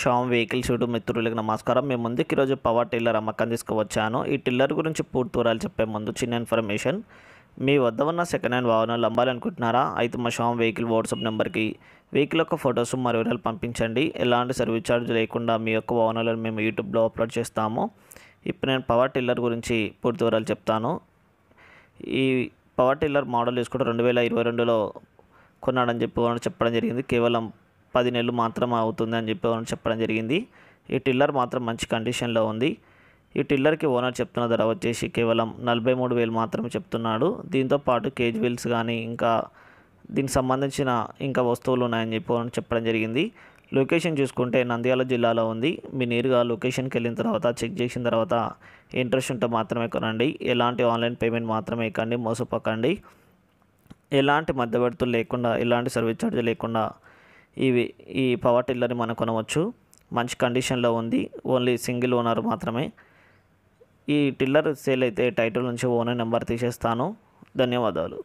Sam vehicle shoot మిత్రులకు నమస్కారం మేము ముందుకు ఈరోజు పవర్ టిల్లర్ అమ్మకం తీసుకువచ్చాను ఈ టిల్లర్ గురించి పూర్తి వివరాలు చెప్పే ముందు చిన్న ఇన్ఫర్మేషన్ మీ వద్ద ఉన్న సెకండ్ హ్యాండ్ వాహనాలు అమ్మాలనుకుంటున్నారా అయితే మా షామ్ వెహికల్ వాట్సాప్ నెంబర్కి వెహికల్ యొక్క ఫొటోస్ మరియు వివరాలు పంపించండి ఎలాంటి సర్వీస్ ఛార్జ్ లేకుండా మీ యొక్క వాహనాలను మేము యూట్యూబ్లో అప్లోడ్ చేస్తాము ఇప్పుడు నేను పవర్ టిల్లర్ గురించి పూర్తి వివరాలు చెప్తాను ఈ పవర్ టిల్లర్ మోడల్ తీసుకుంటే రెండు వేల ఇరవై రెండులో కొన్నాడని చెప్పి చెప్పడం జరిగింది కేవలం పది నెలలు మాత్రమే అవుతుంది అని చెప్పి చెప్పడం జరిగింది ఈ టిల్లర్ మాత్రం మంచి కండిషన్లో ఉంది ఈ టిల్లర్కి ఓనర్ చెప్తున్న ధర వచ్చేసి కేవలం నలభై మూడు వేలు మాత్రమే చెప్తున్నాడు దీంతో పాటు కేజ్ వీల్స్ కానీ ఇంకా దీనికి సంబంధించిన ఇంకా వస్తువులు ఉన్నాయని చెప్పి చెప్పడం జరిగింది లొకేషన్ చూసుకుంటే నంద్యాల జిల్లాలో ఉంది మీ నేరుగా లొకేషన్కి వెళ్ళిన తర్వాత చెక్ చేసిన తర్వాత ఇంట్రెస్ట్ ఉంటే మాత్రమే కొనండి ఎలాంటి ఆన్లైన్ పేమెంట్ మాత్రమే కండి మోసపోకండి ఎలాంటి మధ్యవర్తులు లేకుండా ఎలాంటి సర్వీస్ ఛార్జ్ లేకుండా ఇవి ఈ పవర్ టిల్లర్ని మనం కొనవచ్చు మంచి కండిషన్లో ఉంది ఓన్లీ సింగిల్ ఓనర్ మాత్రమే ఈ టిల్లర్ సేల్ అయితే టైటిల్ నుంచి ఓనర్ నెంబర్ తీసేస్తాను ధన్యవాదాలు